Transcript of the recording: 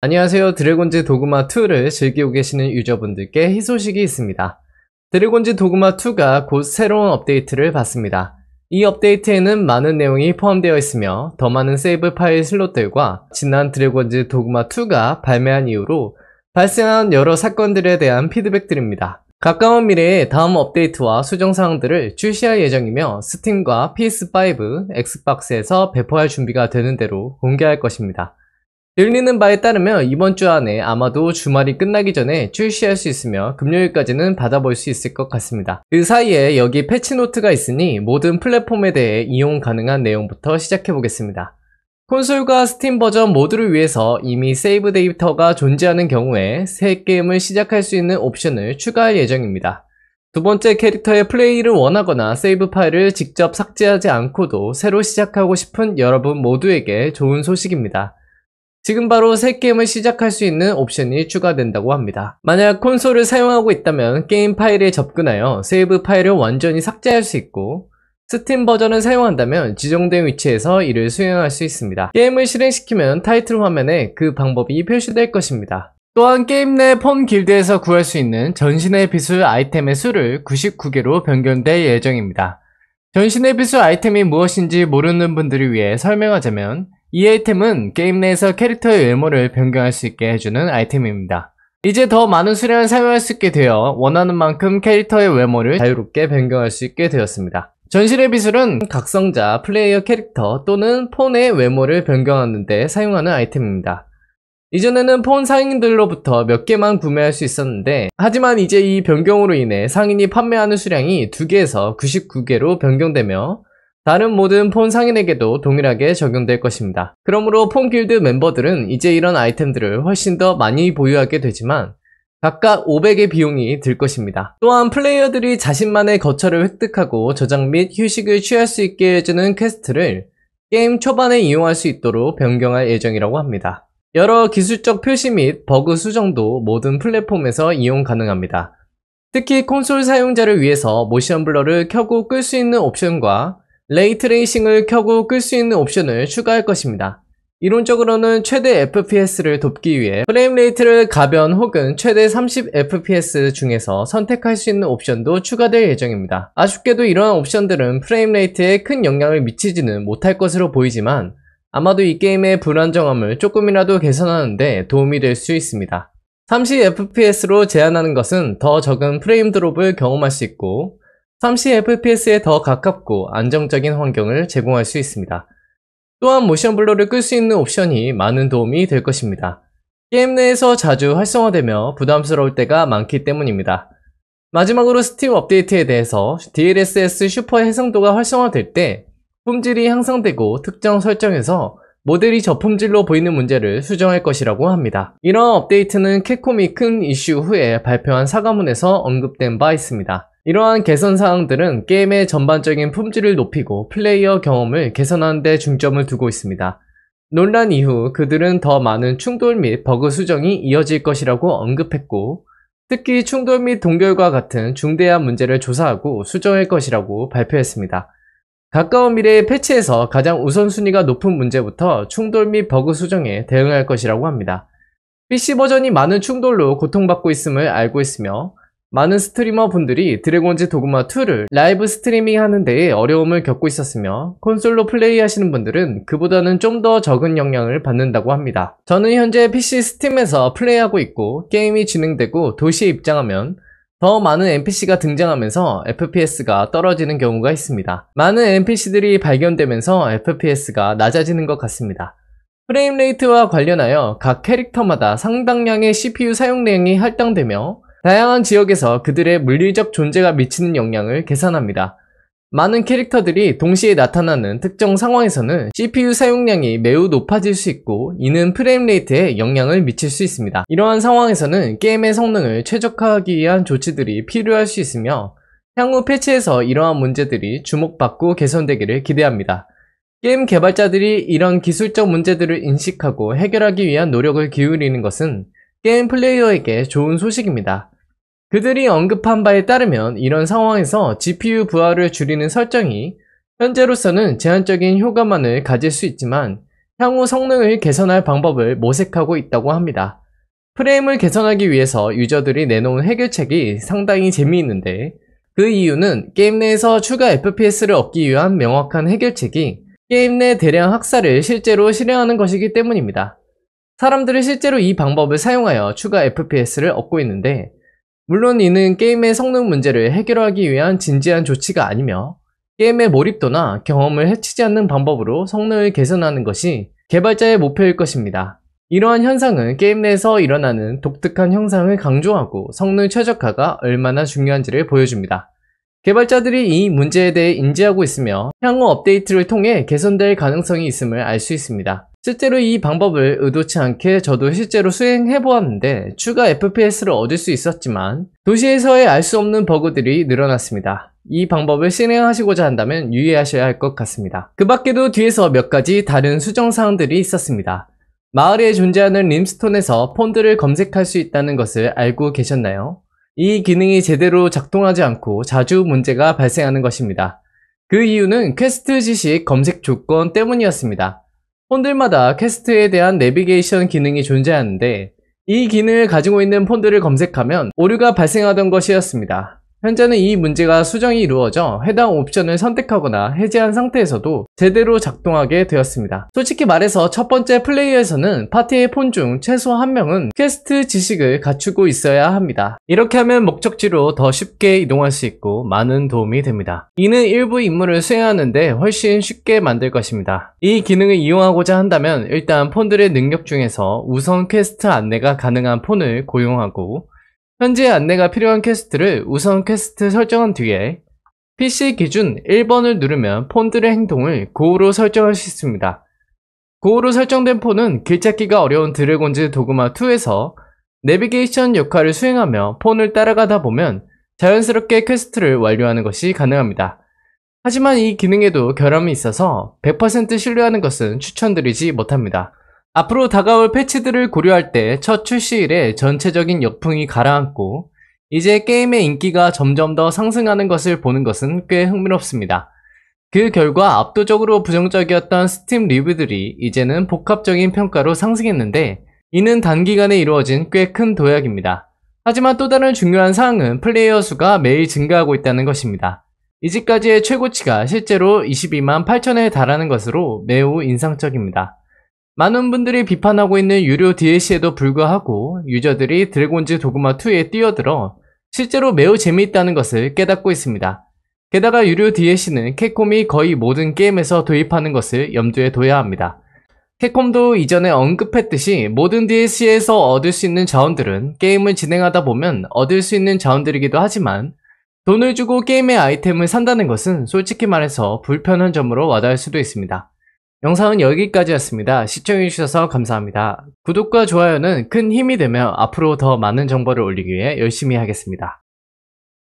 안녕하세요 드래곤즈 도그마2를 즐기고 계시는 유저분들께 희소식이 있습니다. 드래곤즈 도그마2가 곧 새로운 업데이트를 받습니다. 이 업데이트에는 많은 내용이 포함되어 있으며 더 많은 세이브 파일 슬롯들과 지난 드래곤즈 도그마2가 발매한 이후로 발생한 여러 사건들에 대한 피드백들입니다. 가까운 미래에 다음 업데이트와 수정사항들을 출시할 예정이며 스팀과 PS5, 엑스박스에서 배포할 준비가 되는 대로 공개할 것입니다. 들리는 바에 따르면 이번 주 안에 아마도 주말이 끝나기 전에 출시할 수 있으며 금요일까지는 받아볼 수 있을 것 같습니다. 그 사이에 여기 패치노트가 있으니 모든 플랫폼에 대해 이용 가능한 내용부터 시작해 보겠습니다. 콘솔과 스팀 버전 모두를 위해서 이미 세이브 데이터가 존재하는 경우에 새 게임을 시작할 수 있는 옵션을 추가할 예정입니다. 두 번째 캐릭터의 플레이를 원하거나 세이브 파일을 직접 삭제하지 않고도 새로 시작하고 싶은 여러분 모두에게 좋은 소식입니다. 지금 바로 새 게임을 시작할 수 있는 옵션이 추가된다고 합니다. 만약 콘솔을 사용하고 있다면 게임 파일에 접근하여 세이브 파일을 완전히 삭제할 수 있고 스팀 버전을 사용한다면 지정된 위치에서 이를 수행할 수 있습니다. 게임을 실행시키면 타이틀 화면에 그 방법이 표시될 것입니다. 또한 게임 내 폰 길드에서 구할 수 있는 전신의 비술 아이템의 수를 99개로 변경될 예정입니다. 전신의 비술 아이템이 무엇인지 모르는 분들을 위해 설명하자면 이 아이템은 게임 내에서 캐릭터의 외모를 변경할 수 있게 해주는 아이템입니다. 이제 더 많은 수량을 사용할 수 있게 되어 원하는 만큼 캐릭터의 외모를 자유롭게 변경할 수 있게 되었습니다. 전실의 비술은 각성자, 플레이어 캐릭터 또는 폰의 외모를 변경하는데 사용하는 아이템입니다. 이전에는 폰 상인들로부터 몇 개만 구매할 수 있었는데 하지만 이제 이 변경으로 인해 상인이 판매하는 수량이 2개에서 99개로 변경되며 다른 모든 폰 상인에게도 동일하게 적용될 것입니다. 그러므로 폰 길드 멤버들은 이제 이런 아이템들을 훨씬 더 많이 보유하게 되지만 각각 500의 비용이 들 것입니다. 또한 플레이어들이 자신만의 거처를 획득하고 저장 및 휴식을 취할 수 있게 해주는 퀘스트를 게임 초반에 이용할 수 있도록 변경할 예정이라고 합니다. 여러 기술적 표시 및 버그 수정도 모든 플랫폼에서 이용 가능합니다. 특히 콘솔 사용자를 위해서 모션 블러를 켜고 끌 수 있는 옵션과 레이트레이싱을 켜고 끌 수 있는 옵션을 추가할 것입니다. 이론적으로는 최대 FPS를 돕기 위해 프레임 레이트를 가변 혹은 최대 30 FPS 중에서 선택할 수 있는 옵션도 추가될 예정입니다. 아쉽게도 이러한 옵션들은 프레임 레이트에 큰 영향을 미치지는 못할 것으로 보이지만 아마도 이 게임의 불안정함을 조금이라도 개선하는데 도움이 될 수 있습니다. 30 FPS로 제한하는 것은 더 적은 프레임 드롭을 경험할 수 있고 30 fps에 더 가깝고 안정적인 환경을 제공할 수 있습니다. 또한 모션 블러를 끌 수 있는 옵션이 많은 도움이 될 것입니다. 게임 내에서 자주 활성화되며 부담스러울 때가 많기 때문입니다. 마지막으로 스팀 업데이트에 대해서 DLSS 슈퍼 해상도가 활성화될 때 품질이 향상되고 특정 설정에서 모델이 저품질로 보이는 문제를 수정할 것이라고 합니다. 이런 업데이트는 캡콤이 큰 이슈 후에 발표한 사과문에서 언급된 바 있습니다. 이러한 개선 사항들은 게임의 전반적인 품질을 높이고 플레이어 경험을 개선하는 데 중점을 두고 있습니다. 논란 이후 그들은 더 많은 충돌 및 버그 수정이 이어질 것이라고 언급했고 특히 충돌 및 동결과 같은 중대한 문제를 조사하고 수정할 것이라고 발표했습니다. 가까운 미래의 패치에서 가장 우선순위가 높은 문제부터 충돌 및 버그 수정에 대응할 것이라고 합니다. PC 버전이 많은 충돌로 고통받고 있음을 알고 있으며 많은 스트리머 분들이 드래곤즈 도그마2를 라이브 스트리밍 하는 데에 어려움을 겪고 있었으며 콘솔로 플레이하시는 분들은 그보다는 좀 더 적은 영향을 받는다고 합니다. 저는 현재 PC 스팀에서 플레이하고 있고 게임이 진행되고 도시에 입장하면 더 많은 NPC가 등장하면서 FPS가 떨어지는 경우가 있습니다. 많은 NPC들이 발견되면서 FPS가 낮아지는 것 같습니다. 프레임 레이트와 관련하여 각 캐릭터마다 상당량의 CPU 사용량이 할당되며 다양한 지역에서 그들의 물리적 존재가 미치는 영향을 계산합니다. 많은 캐릭터들이 동시에 나타나는 특정 상황에서는 CPU 사용량이 매우 높아질 수 있고 이는 프레임 레이트에 영향을 미칠 수 있습니다. 이러한 상황에서는 게임의 성능을 최적화하기 위한 조치들이 필요할 수 있으며 향후 패치에서 이러한 문제들이 주목받고 개선되기를 기대합니다. 게임 개발자들이 이런 기술적 문제들을 인식하고 해결하기 위한 노력을 기울이는 것은 게임 플레이어에게 좋은 소식입니다. 그들이 언급한 바에 따르면 이런 상황에서 GPU 부하를 줄이는 설정이 현재로서는 제한적인 효과만을 가질 수 있지만 향후 성능을 개선할 방법을 모색하고 있다고 합니다. 프레임을 개선하기 위해서 유저들이 내놓은 해결책이 상당히 재미있는데 그 이유는 게임 내에서 추가 FPS를 얻기 위한 명확한 해결책이 게임 내 대량 학살을 실제로 실행하는 것이기 때문입니다. 사람들은 실제로 이 방법을 사용하여 추가 FPS를 얻고 있는데 물론 이는 게임의 성능 문제를 해결하기 위한 진지한 조치가 아니며 게임의 몰입도나 경험을 해치지 않는 방법으로 성능을 개선하는 것이 개발자의 목표일 것입니다. 이러한 현상은 게임 내에서 일어나는 독특한 형상을 강조하고 성능 최적화가 얼마나 중요한지를 보여줍니다. 개발자들이 이 문제에 대해 인지하고 있으며 향후 업데이트를 통해 개선될 가능성이 있음을 알 수 있습니다. 실제로 이 방법을 의도치 않게 저도 실제로 수행해 보았는데 추가 FPS를 얻을 수 있었지만 도시에서의 알 수 없는 버그들이 늘어났습니다. 이 방법을 실행하시고자 한다면 유의하셔야 할 것 같습니다. 그 밖에도 뒤에서 몇 가지 다른 수정사항들이 있었습니다. 마을에 존재하는 림스톤에서 폰드를 검색할 수 있다는 것을 알고 계셨나요? 이 기능이 제대로 작동하지 않고 자주 문제가 발생하는 것입니다. 그 이유는 퀘스트 지식 검색 조건 때문이었습니다. 폰들마다 캐스트에 대한 내비게이션 기능이 존재하는데 이 기능을 가지고 있는 폰들을 검색하면 오류가 발생하던 것이었습니다. 현재는 이 문제가 수정이 이루어져 해당 옵션을 선택하거나 해제한 상태에서도 제대로 작동하게 되었습니다. 솔직히 말해서 첫 번째 플레이에서는 파티의 폰 중 최소 한 명은 퀘스트 지식을 갖추고 있어야 합니다. 이렇게 하면 목적지로 더 쉽게 이동할 수 있고 많은 도움이 됩니다. 이는 일부 임무를 수행하는데 훨씬 쉽게 만들 것입니다. 이 기능을 이용하고자 한다면 일단 폰들의 능력 중에서 우선 퀘스트 안내가 가능한 폰을 고용하고 현재 안내가 필요한 퀘스트를 우선 퀘스트 설정한 뒤에 PC 기준 1번을 누르면 폰들의 행동을 고우로 설정할 수 있습니다. 고우로 설정된 폰은 길찾기가 어려운 드래곤즈 도그마2에서 내비게이션 역할을 수행하며 폰을 따라가다 보면 자연스럽게 퀘스트를 완료하는 것이 가능합니다. 하지만 이 기능에도 결함이 있어서 100% 신뢰하는 것은 추천드리지 못합니다. 앞으로 다가올 패치들을 고려할 때 첫 출시일에 전체적인 역풍이 가라앉고 이제 게임의 인기가 점점 더 상승하는 것을 보는 것은 꽤 흥미롭습니다. 그 결과 압도적으로 부정적이었던 스팀 리뷰들이 이제는 복합적인 평가로 상승했는데 이는 단기간에 이루어진 꽤 큰 도약입니다. 하지만 또 다른 중요한 사항은 플레이어 수가 매일 증가하고 있다는 것입니다. 이제까지의 최고치가 실제로 22만 8천에 달하는 것으로 매우 인상적입니다. 많은 분들이 비판하고 있는 유료 DLC에도 불구하고 유저들이 드래곤즈 도그마2에 뛰어들어 실제로 매우 재미있다는 것을 깨닫고 있습니다. 게다가 유료 DLC는 캡콤이 거의 모든 게임에서 도입하는 것을 염두에 둬야 합니다. 캡콤도 이전에 언급했듯이 모든 DLC에서 얻을 수 있는 자원들은 게임을 진행하다 보면 얻을 수 있는 자원들이기도 하지만 돈을 주고 게임의 아이템을 산다는 것은 솔직히 말해서 불편한 점으로 와닿을 수도 있습니다. 영상은 여기까지였습니다. 시청해주셔서 감사합니다. 구독과 좋아요는 큰 힘이 되며 앞으로 더 많은 정보를 올리기 위해 열심히 하겠습니다.